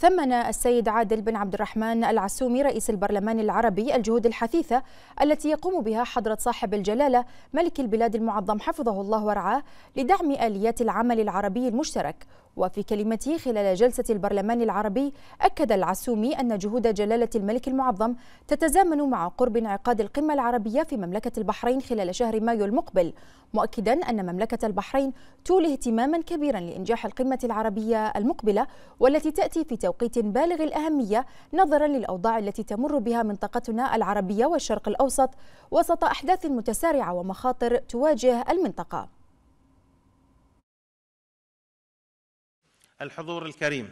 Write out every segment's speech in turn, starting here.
ثمن السيد عادل بن عبد الرحمن العسومي رئيس البرلمان العربي الجهود الحثيثة التي يقوم بها حضرة صاحب الجلالة ملك البلاد المعظم حفظه الله ورعاه لدعم آليات العمل العربي المشترك وفي كلمته خلال جلسة البرلمان العربي أكد العسومي أن جهود جلالة الملك المعظم تتزامن مع قرب انعقاد القمة العربية في مملكة البحرين خلال شهر مايو المقبل مؤكدا أن مملكة البحرين تولي اهتماما كبيرا لإنجاح القمة العربية المقبلة والتي تأتي في توقيت بالغ الأهمية نظرا للأوضاع التي تمر بها منطقتنا العربية والشرق الأوسط وسط أحداث متسارعة ومخاطر تواجه المنطقة الحضور الكريم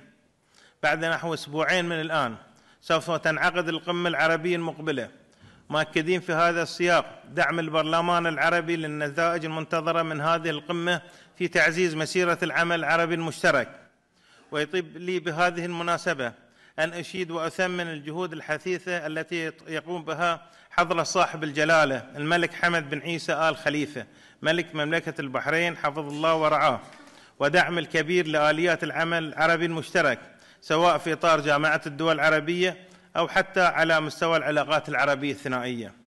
بعد نحو أسبوعين من الآن سوف تنعقد القمة العربية المقبلة مؤكدين في هذا السياق دعم البرلمان العربي للنتائج المنتظرة من هذه القمة في تعزيز مسيرة العمل العربي المشترك ويطيب لي بهذه المناسبة أن أشيد وأثمن الجهود الحثيثة التي يقوم بها حضرة صاحب الجلالة الملك حمد بن عيسى آل خليفة ملك مملكة البحرين حفظ الله ورعاه ودعم الكبير لآليات العمل العربي المشترك سواء في إطار جامعة الدول العربية أو حتى على مستوى العلاقات العربية الثنائية